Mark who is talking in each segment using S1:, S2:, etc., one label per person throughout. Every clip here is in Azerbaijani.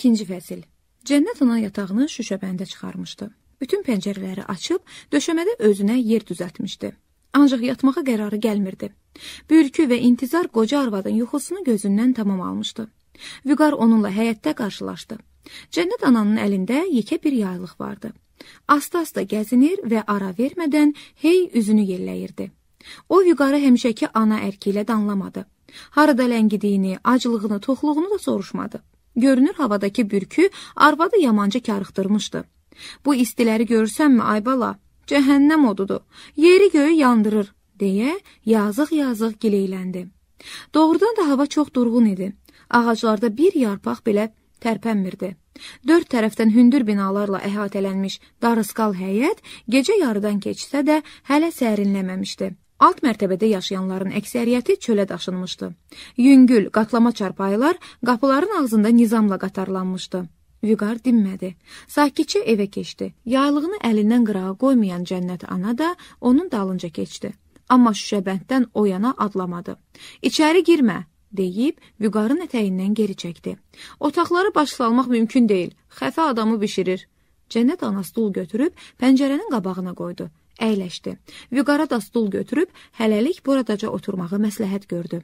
S1: İkinci fəsil. Cənnət ona yatağını şüşəbəndə çıxarmışdı. Bütün pəncərələri açıb döşəmədə özünə yer düzəltmişdi. Ancaq yatmağa qərarı gəlmirdi. Bürkü və intizar qoca arvadın yuxusunu gözündən tamam almışdı. Vüqar onunla həyətdə qarşılaşdı. Cənnət ananın əlində yekə bir yaylıq vardı. Asta-asta gəzinir və ara vermədən hey üzünü yelləyirdi. O Vüqarı həmişəki ana ərki ilə danlamadı. Harada ləngidiyini, aclığını, toxluğunu da soruşmadı. Görünür havadakı bürkü arvadı yamanca karıxdırmışdı. Bu istiləri görürsənmi ay bala? Cəhənnəm odudur. Yeri göyü yandırır deyə yazıq-yazıq gileyləndi. Doğrudan da hava çox durğun idi. Ağaclarda bir yarpaq belə tərpənmirdi. Dörd tərəfdən hündür binalarla əhatələnmiş darısqal həyət gecə yarıdan keçsə də hələ sərinləməmişdi. Alt mərtəbədə yaşayanların əksəriyyəti çölə daşınmışdı. Yüngül, qatlama çarpayılar qapıların ağzında nizamla qatarlanmışdı. Vüqar dinmədi. Sakitcə evə keçdi. Yaylığını əlindən qırağa qoymayan Cənnət ana da onun dalınca keçdi. Amma şüşəbənddən o yana adlamadı. İçəri girmə, deyib Vüqarın ətəyindən geri çəkdi. Otaqları başlanmaq mümkün deyil. Xəfə adamı bişirir. Cənnət ana stul götürüb pəncərənin qabağına qoydu əyləşdi. Vüqara da stul götürüb hələlik buradaca oturmağı məsləhət gördü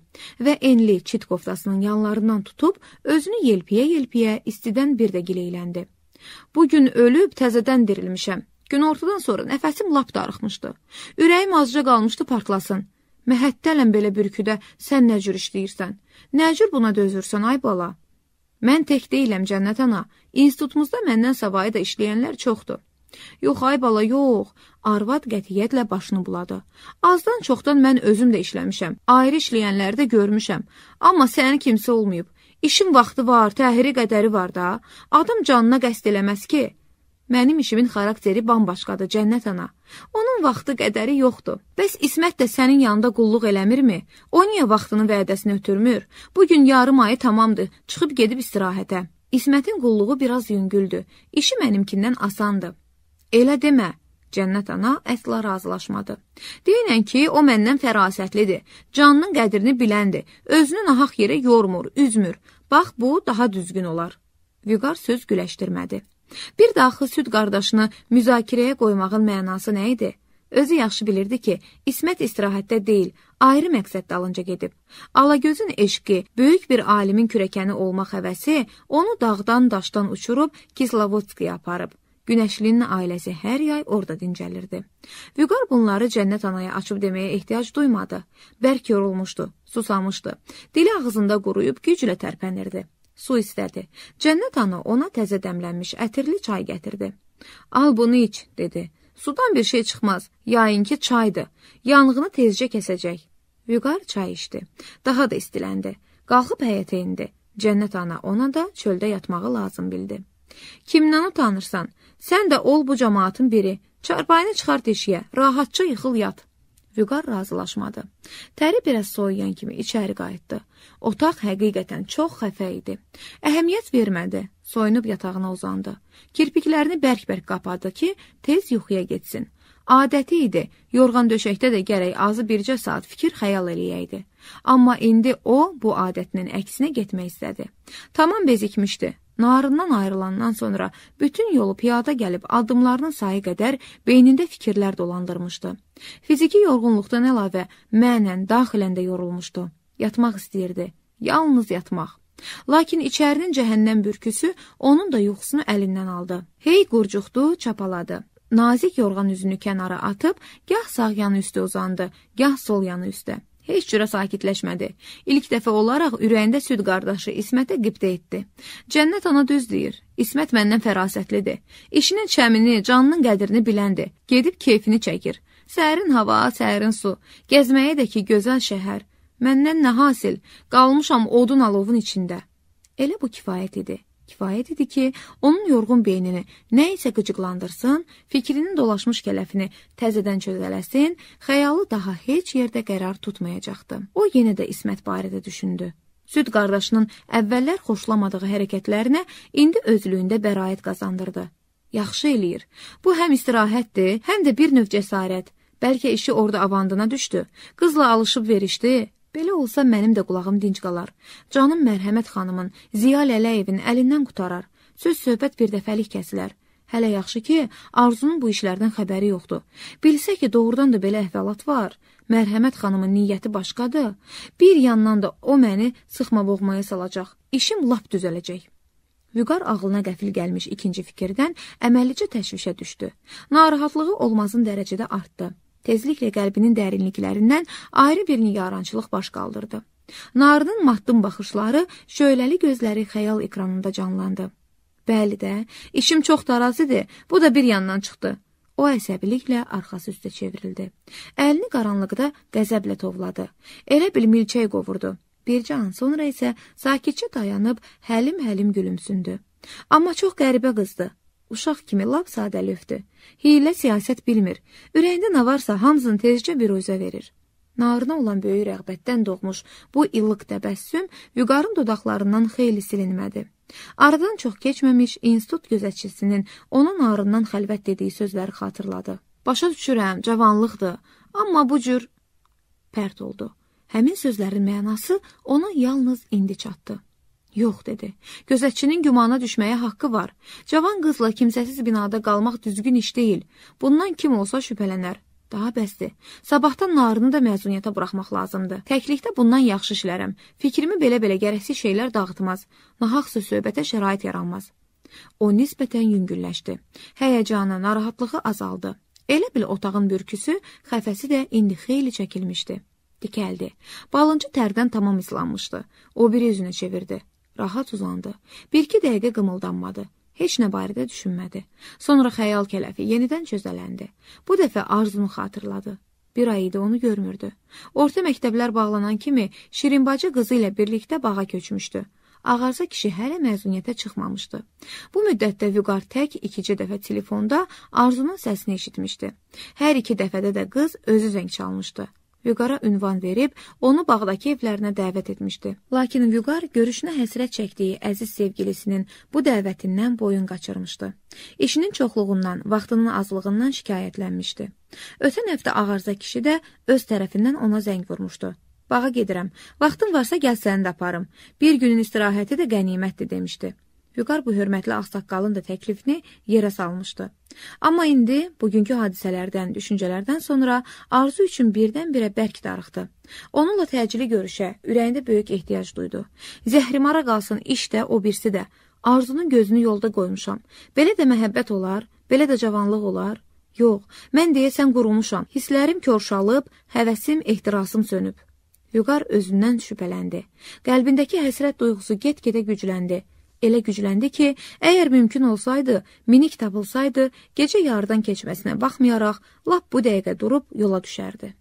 S1: və enli çit qoftasının yanlarından tutub özünü yelpiyə-yelpiyə istidən bir də gileyləndi. Bu gün ölüb təzədən dirilmişəm. Gün ortadan sonra nəfəsim lap darıxmışdı. Ürəyim azca qalmışdı partlasın. Məhəttələn belə bürküdə sən nə cür işləyirsən? Nə cür buna dözürsən ay bala? Mən tək deyiləm cənnət ana. İnstitutumuzda məndən savayı da işləyənlər çoxdur. Yox ay bala, yox. Arvad qətiyyətlə başını buladı. Azdan çoxdan mən özüm də işləmişəm. Ayrı işləyənləri də görmüşəm. Amma sənin kimsə olmayıb. İşin vaxtı var, təhiri qədəri var da. Adam canına qəsd eləməz ki. Mənim işimin xarakteri bambaşqadır, Cənnət ana. Onun vaxtı qədəri yoxdur. Bəs İsmət də sənin yanında qulluq eləmirmi? O niyə vaxtını vədəsini ötürmür? Bu gün yarım ayı tamamdır. Çıxıb gedib istirahətə. İsmətin qulluğu biraz yüngüldür. İşi mənimkindən asandır. Elə demə, Cənnət ana əsla razılaşmadı. Deyinən ki, o məndən fərasətlidir, canının qədrini biləndir, özünü nahaq yerə yormur, üzmür. Bax, bu daha düzgün olar. Vüqar söz güləşdirmədi. Bir də axı süd qardaşını müzakirəyə qoymağın mənası nə idi? Özü yaxşı bilirdi ki, İsmət istirahətdə deyil, ayrı məqsəd dalınca gedib. Alagözün eşqi, böyük bir alimin kürəkəni olmaq həvəsi onu dağdan daşdan uçurub Kislovodskiyə aparıb. Günəşlinin ailəsi hər yay orada dincəlirdi. Vüqar bunları cənnət anaya açıb deməyə ehtiyac duymadı. Bərk yorulmuşdu, susamışdı. Dili ağzında quruyub güclə tərpənirdi. Su istədi. Cənnət ana ona təzə dəmlənmiş ətirli çay gətirdi. "Al bunu iç," dedi. "Sudan bir şey çıxmaz, yayınki çaydır. Yanğını tezcə kəsəcək." Vüqar çay içdi. Daha da istiləndi. Qalxıb həyətə indi. Cənnət ana ona da çöldə yatmağı lazım bildi. Kimdən utanırsan? Sən də ol bu cəmaatın biri. Çarpayını çıxart eşiyə, rahatca yıxıl yat. Vüqar razılaşmadı. Təri biraz soyuyan kimi içəri qayıtdı. Otaq həqiqətən çox xəfə idi. Əhəmiyyət vermədi. Soyunub yatağına uzandı. Kirpiklərini bərk-bərk qapadı ki, tez yuxuya getsin. Adəti idi, yorğan döşəkdə də gərək azı bircə saat fikir xəyal eləyəydi. Amma indi o bu adətinin əksinə getmək istədi. Tamam bezikmişdi. Narından ayrılandan sonra bütün yolu piyada gəlib addımlarının sayı qədər beynində fikirlər dolandırmışdı. Fiziki yorğunluqdan əlavə mənən, daxilən də yorulmuşdu. Yatmaq istəyirdi. Yalnız yatmaq. Lakin içərinin cəhənnəm bürküsü onun da yuxusunu əlindən aldı. Hey qurcuqdu, çapaladı. Nazik yorğan üzünü kənara atıb, gah sağ yanı üstə uzandı, gah sol yanı üstə heç cürə sakitləşmədi. İlk dəfə olaraq ürəyində süd qardaşı İsmətə qibdə etdi. Cənnət ona düz deyir. İsmət məndən fərasətlidir. İşinin çəmini, canının qədrini biləndir. Gedib keyfini çəkir. Səhərin hava, səhərin su. Gəzməyə də ki, gözəl şəhər. Məndən nə hasil? Qalmışam odun alovun içində. Elə bu kifayət idi. Kifayət idi ki, onun yorğun beynini nə isə qıcıqlandırsın, fikrinin dolaşmış kələfini təzədən çözələsin, xəyalı daha heç yerdə qərar tutmayacaqdı. O yenə də İsmət barədə düşündü. Süd qardaşının əvvəllər xoşlamadığı hərəkətlərinə indi özlüyündə bəraət qazandırdı. Yaxşı eləyir. Bu həm istirahətdir, həm də bir növ cəsarət. Bəlkə işi orada avandına düşdü. Qızla alışıb verişdi. Belə olsa mənim də qulağım dinc qalar. Canım Mərhəmət xanımın, Ziya Lələyevin əlindən qutarar. Söz söhbət bir dəfəlik kəsilər. Hələ yaxşı ki, Arzunun bu işlərdən xəbəri yoxdur. Bilsə ki, doğrudan da belə əhvalat var. Mərhəmət xanımın niyyəti başqadır. Bir yandan da o məni sıxma boğmaya salacaq. İşim lap düzələcək. Vüqar ağlına qəfil gəlmiş ikinci fikirdən əməllicə təşvişə düşdü. Narahatlığı olmazın dərəcədə artdı tezliklə qəlbinin dərinliklərindən ayrı bir nigarançılıq baş qaldırdı. Nardın matdım baxışları, şöyləli gözləri xəyal ekranında canlandı. Bəli də, işim çox darazidir, bu da bir yandan çıxdı. O əsəbiliklə arxası üstə çevrildi. Əlini qaranlıqda qəzəblə tovladı. Elə bil milçək qovurdu. Bircə an sonra isə sakitcə dayanıb həlim-həlim gülümsündü. Amma çox qəribə qızdı. Uşaq kimi lap sadəlövdür. Hiylə siyasət bilmir. Ürəyində nə varsa hamısını tezcə bir özə verir. Narına olan böyük rəğbətdən doğmuş bu illıq təbəssüm vüqarın dodaqlarından xeyli silinmədi. Aradan çox keçməmiş institut gözətçisinin onun narından xəlvət dediyi sözləri xatırladı. Başa düşürəm, cavanlıqdır, amma bu cür pərt oldu. Həmin sözlərin mənası ona yalnız indi çatdı. Yox, dedi. Gözətçinin gümana düşməyə haqqı var. Cavan qızla kimsəsiz binada qalmaq düzgün iş deyil. Bundan kim olsa şübhələnər. Daha bəsdir. Sabahdan narını da məzuniyyətə buraxmaq lazımdır. Təklikdə bundan yaxşı işlərəm. Fikrimi belə-belə gərəksiz şeylər dağıtmaz. Nahaqsa söhbətə şərait yaranmaz. O nisbətən yüngülləşdi. Həyəcanı, narahatlığı azaldı. Elə bil otağın bürküsü, xəfəsi də indi xeyli çəkilmişdi. Dikəldi. Balıncı tərdən tamam islanmışdı. O bir üzünə çevirdi. Rahat uzandı. Bir-iki dəqiqə qımıldanmadı. Heç nə barədə düşünmədi. Sonra xəyal kələfi yenidən cözələndi. Bu dəfə arzunu xatırladı. Bir ay idi onu görmürdü. Orta məktəblər bağlanan kimi Şirinbacı qızı ilə birlikdə bağa köçmüşdü. Ağarza kişi hələ məzuniyyətə çıxmamışdı. Bu müddətdə Vüqar tək ikici dəfə telefonda Arzunun səsini eşitmişdi. Hər iki dəfədə də qız özü zəng çalmışdı. Vüqara ünvan verib, onu bağdakı evlərinə dəvət etmişdi. Lakin Vüqar görüşünə həsrət çəkdiyi əziz sevgilisinin bu dəvətindən boyun qaçırmışdı. İşinin çoxluğundan, vaxtının azlığından şikayətlənmişdi. Ötən həftə ağarza kişi də öz tərəfindən ona zəng vurmuşdu. Bağa gedirəm, vaxtın varsa gəl səni də aparım. Bir günün istirahəti də qənimətdir demişdi. Vüqar bu hörmətli ağsaqqalın da təklifini yerə salmışdı. Amma indi bugünkü hadisələrdən, düşüncələrdən sonra arzu üçün birdən-birə bərk darıxdı. Onunla təcili görüşə ürəyində böyük ehtiyac duydu. Zəhrimara qalsın iş də, o birisi də. Arzunun gözünü yolda qoymuşam. Belə də məhəbbət olar, belə də cavanlıq olar. Yox, mən deyəsən qurulmuşam. Hisslərim körşalıb, həvəsim, ehtirasım sönüb. Vüqar özündən şübhələndi. Qəlbindəki həsrət duyğusu get-gedə gücləndi elə gücləndi ki, əgər mümkün olsaydı, minik tapılsaydı, gecə yarıdan keçməsinə baxmayaraq, lap bu dəqiqə durub yola düşərdi.